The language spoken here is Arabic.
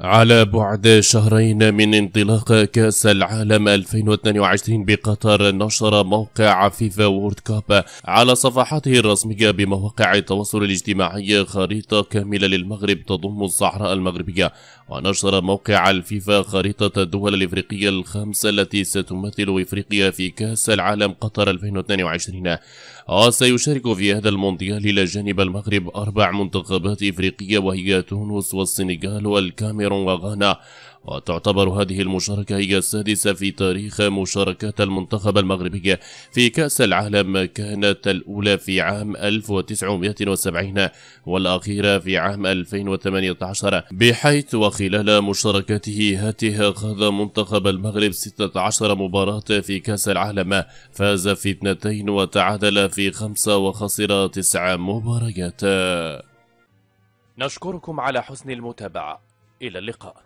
على بعد شهرين من انطلاق كأس العالم 2022 بقطر نشر موقع فيفا وورد كاب على صفحاته الرسمية بمواقع التواصل الاجتماعي خريطة كاملة للمغرب تضم الصحراء المغربية ونشر موقع الفيفا خريطة الدول الإفريقية الخمسة التي ستمثل إفريقيا في كأس العالم قطر 2022 وسيشارك في هذا المونديال إلى جانب المغرب أربع منتخبات إفريقية وهي تونس والسنغال والكاميرون شاعر وغانا وتعتبر هذه المشاركة هي السادسة في تاريخ مشاركات المنتخب المغربي في كأس العالم كانت الأولى في عام 1970 والأخيرة في عام 2018 بحيث وخلال مشاركته هاته خذ منتخب المغرب 16 مباراة في كأس العالم فاز في اثنتين وتعادل في خمسة وخسر تسع مباريات نشكركم على حسن المتابعة إلى اللقاء